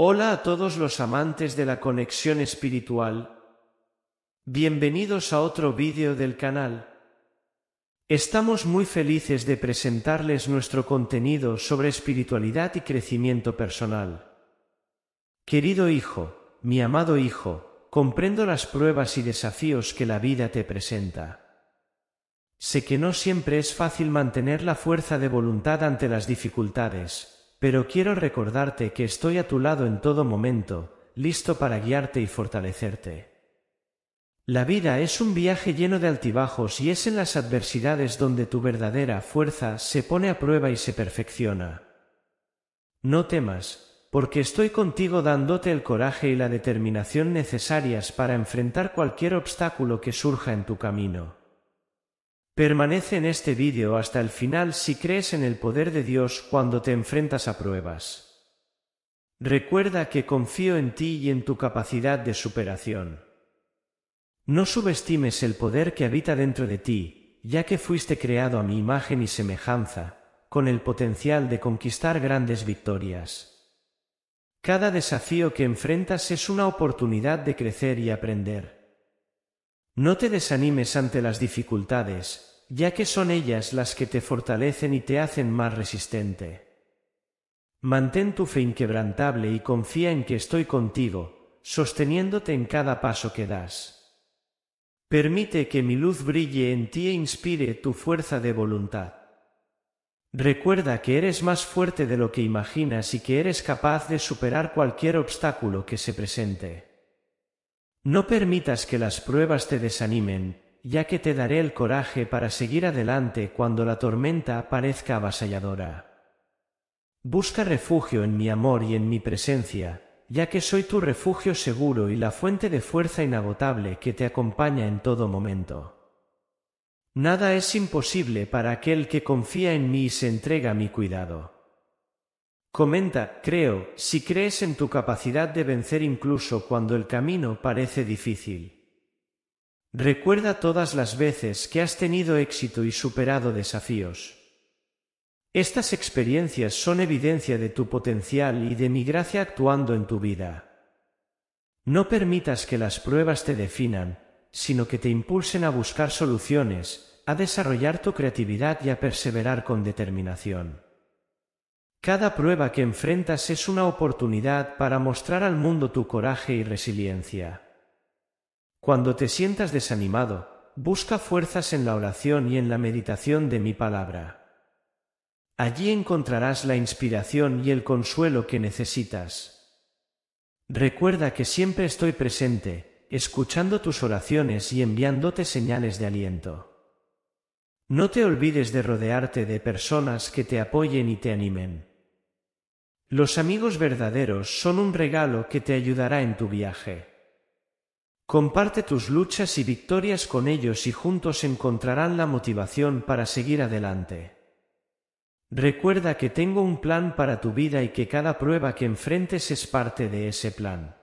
Hola a todos los amantes de la conexión espiritual. Bienvenidos a otro vídeo del canal. Estamos muy felices de presentarles nuestro contenido sobre espiritualidad y crecimiento personal. Querido hijo, mi amado hijo, comprendo las pruebas y desafíos que la vida te presenta. Sé que no siempre es fácil mantener la fuerza de voluntad ante las dificultades, pero quiero recordarte que estoy a tu lado en todo momento, listo para guiarte y fortalecerte. La vida es un viaje lleno de altibajos y es en las adversidades donde tu verdadera fuerza se pone a prueba y se perfecciona. No temas, porque estoy contigo dándote el coraje y la determinación necesarias para enfrentar cualquier obstáculo que surja en tu camino. Permanece en este vídeo hasta el final si crees en el poder de Dios cuando te enfrentas a pruebas. Recuerda que confío en ti y en tu capacidad de superación. No subestimes el poder que habita dentro de ti, ya que fuiste creado a mi imagen y semejanza, con el potencial de conquistar grandes victorias. Cada desafío que enfrentas es una oportunidad de crecer y aprender. No te desanimes ante las dificultades, ya que son ellas las que te fortalecen y te hacen más resistente. Mantén tu fe inquebrantable y confía en que estoy contigo, sosteniéndote en cada paso que das. Permite que mi luz brille en ti e inspire tu fuerza de voluntad. Recuerda que eres más fuerte de lo que imaginas y que eres capaz de superar cualquier obstáculo que se presente. No permitas que las pruebas te desanimen, ya que te daré el coraje para seguir adelante cuando la tormenta parezca avasalladora. Busca refugio en mi amor y en mi presencia, ya que soy tu refugio seguro y la fuente de fuerza inagotable que te acompaña en todo momento. Nada es imposible para aquel que confía en mí y se entrega a mi cuidado. Comenta, creo, si crees en tu capacidad de vencer incluso cuando el camino parece difícil. Recuerda todas las veces que has tenido éxito y superado desafíos. Estas experiencias son evidencia de tu potencial y de mi gracia actuando en tu vida. No permitas que las pruebas te definan, sino que te impulsen a buscar soluciones, a desarrollar tu creatividad y a perseverar con determinación. Cada prueba que enfrentas es una oportunidad para mostrar al mundo tu coraje y resiliencia. Cuando te sientas desanimado, busca fuerzas en la oración y en la meditación de mi palabra. Allí encontrarás la inspiración y el consuelo que necesitas. Recuerda que siempre estoy presente, escuchando tus oraciones y enviándote señales de aliento. No te olvides de rodearte de personas que te apoyen y te animen. Los amigos verdaderos son un regalo que te ayudará en tu viaje. Comparte tus luchas y victorias con ellos y juntos encontrarán la motivación para seguir adelante. Recuerda que tengo un plan para tu vida y que cada prueba que enfrentes es parte de ese plan.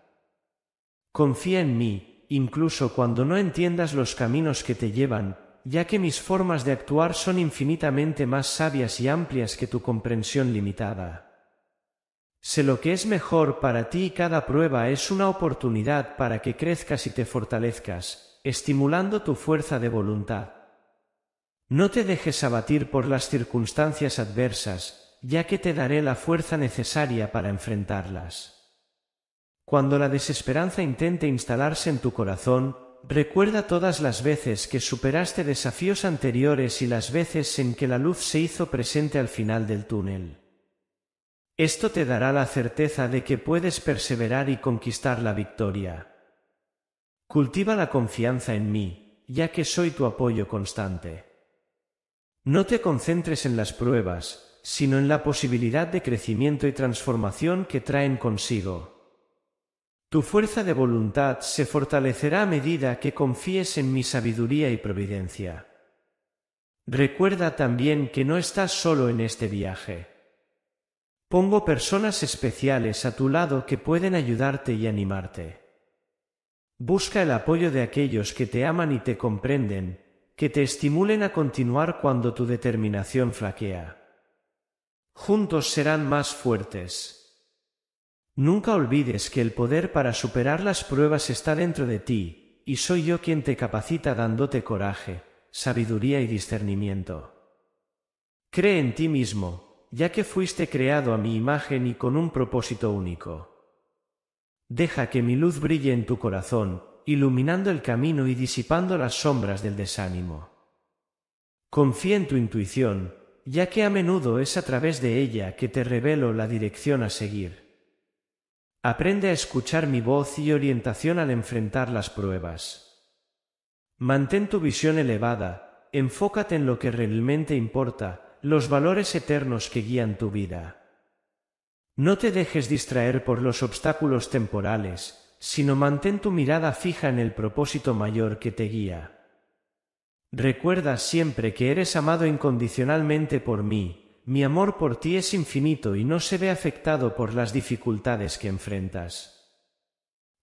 Confía en mí, incluso cuando no entiendas los caminos que te llevan, ya que mis formas de actuar son infinitamente más sabias y amplias que tu comprensión limitada. Sé lo que es mejor para ti y cada prueba es una oportunidad para que crezcas y te fortalezcas, estimulando tu fuerza de voluntad. No te dejes abatir por las circunstancias adversas, ya que te daré la fuerza necesaria para enfrentarlas. Cuando la desesperanza intente instalarse en tu corazón, recuerda todas las veces que superaste desafíos anteriores y las veces en que la luz se hizo presente al final del túnel. Esto te dará la certeza de que puedes perseverar y conquistar la victoria. Cultiva la confianza en mí, ya que soy tu apoyo constante. No te concentres en las pruebas, sino en la posibilidad de crecimiento y transformación que traen consigo. Tu fuerza de voluntad se fortalecerá a medida que confíes en mi sabiduría y providencia. Recuerda también que no estás solo en este viaje. Pongo personas especiales a tu lado que pueden ayudarte y animarte. Busca el apoyo de aquellos que te aman y te comprenden, que te estimulen a continuar cuando tu determinación flaquea. Juntos serán más fuertes. Nunca olvides que el poder para superar las pruebas está dentro de ti, y soy yo quien te capacita dándote coraje, sabiduría y discernimiento. Cree en ti mismo, ya que fuiste creado a mi imagen y con un propósito único. Deja que mi luz brille en tu corazón, iluminando el camino y disipando las sombras del desánimo. Confía en tu intuición, ya que a menudo es a través de ella que te revelo la dirección a seguir. Aprende a escuchar mi voz y orientación al enfrentar las pruebas. Mantén tu visión elevada, enfócate en lo que realmente importa, los valores eternos que guían tu vida. No te dejes distraer por los obstáculos temporales, sino mantén tu mirada fija en el propósito mayor que te guía. Recuerda siempre que eres amado incondicionalmente por mí, mi amor por ti es infinito y no se ve afectado por las dificultades que enfrentas.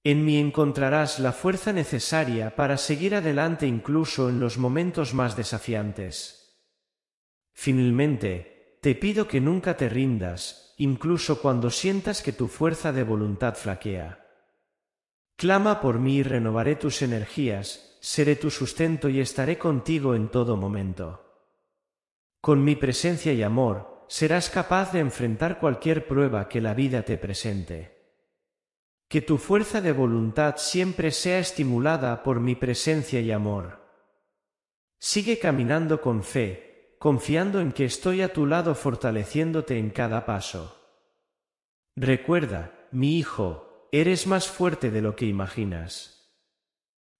En mí encontrarás la fuerza necesaria para seguir adelante incluso en los momentos más desafiantes. Finalmente, te pido que nunca te rindas, incluso cuando sientas que tu fuerza de voluntad flaquea. Clama por mí y renovaré tus energías, seré tu sustento y estaré contigo en todo momento. Con mi presencia y amor, serás capaz de enfrentar cualquier prueba que la vida te presente. Que tu fuerza de voluntad siempre sea estimulada por mi presencia y amor. Sigue caminando con fe, confiando en que estoy a tu lado fortaleciéndote en cada paso. Recuerda, mi hijo, eres más fuerte de lo que imaginas.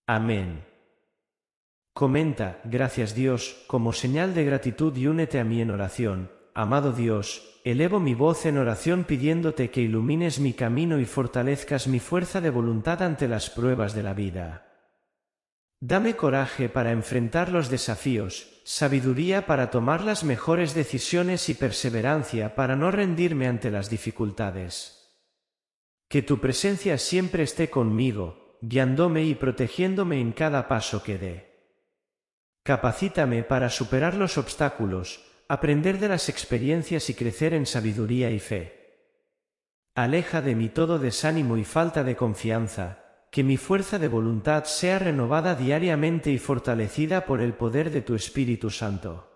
Amén. Comenta, gracias Dios, como señal de gratitud y únete a mí en oración. Amado Dios, elevo mi voz en oración pidiéndote que ilumines mi camino y fortalezcas mi fuerza de voluntad ante las pruebas de la vida. Dame coraje para enfrentar los desafíos, sabiduría para tomar las mejores decisiones y perseverancia para no rendirme ante las dificultades. Que tu presencia siempre esté conmigo, guiándome y protegiéndome en cada paso que dé. Capacítame para superar los obstáculos, aprender de las experiencias y crecer en sabiduría y fe. Aleja de mí todo desánimo y falta de confianza, que mi fuerza de voluntad sea renovada diariamente y fortalecida por el poder de tu Espíritu Santo.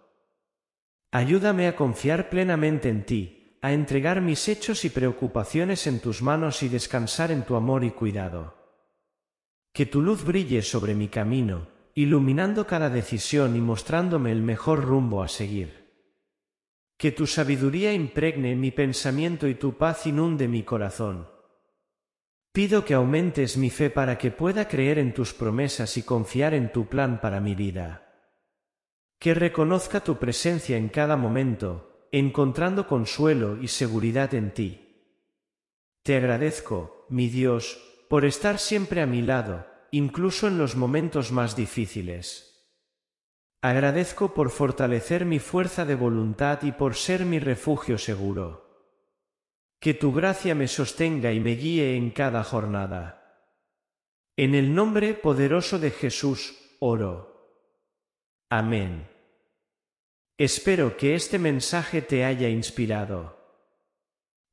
Ayúdame a confiar plenamente en ti, a entregar mis hechos y preocupaciones en tus manos y descansar en tu amor y cuidado. Que tu luz brille sobre mi camino, iluminando cada decisión y mostrándome el mejor rumbo a seguir. Que tu sabiduría impregne mi pensamiento y tu paz inunde mi corazón Pido que aumentes mi fe para que pueda creer en tus promesas y confiar en tu plan para mi vida. Que reconozca tu presencia en cada momento, encontrando consuelo y seguridad en ti. Te agradezco, mi Dios, por estar siempre a mi lado, incluso en los momentos más difíciles. Agradezco por fortalecer mi fuerza de voluntad y por ser mi refugio seguro. Que tu gracia me sostenga y me guíe en cada jornada. En el nombre poderoso de Jesús, oro. Amén. Espero que este mensaje te haya inspirado.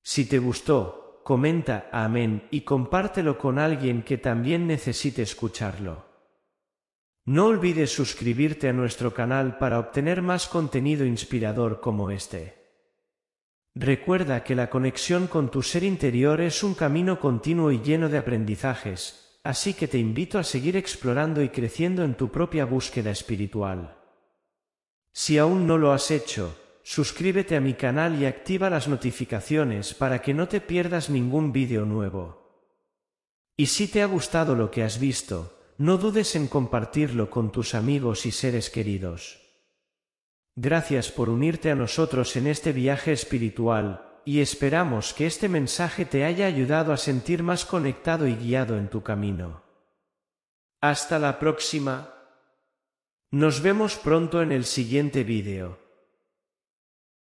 Si te gustó, comenta amén y compártelo con alguien que también necesite escucharlo. No olvides suscribirte a nuestro canal para obtener más contenido inspirador como este. Recuerda que la conexión con tu ser interior es un camino continuo y lleno de aprendizajes, así que te invito a seguir explorando y creciendo en tu propia búsqueda espiritual. Si aún no lo has hecho, suscríbete a mi canal y activa las notificaciones para que no te pierdas ningún vídeo nuevo. Y si te ha gustado lo que has visto, no dudes en compartirlo con tus amigos y seres queridos. Gracias por unirte a nosotros en este viaje espiritual, y esperamos que este mensaje te haya ayudado a sentir más conectado y guiado en tu camino. Hasta la próxima. Nos vemos pronto en el siguiente vídeo.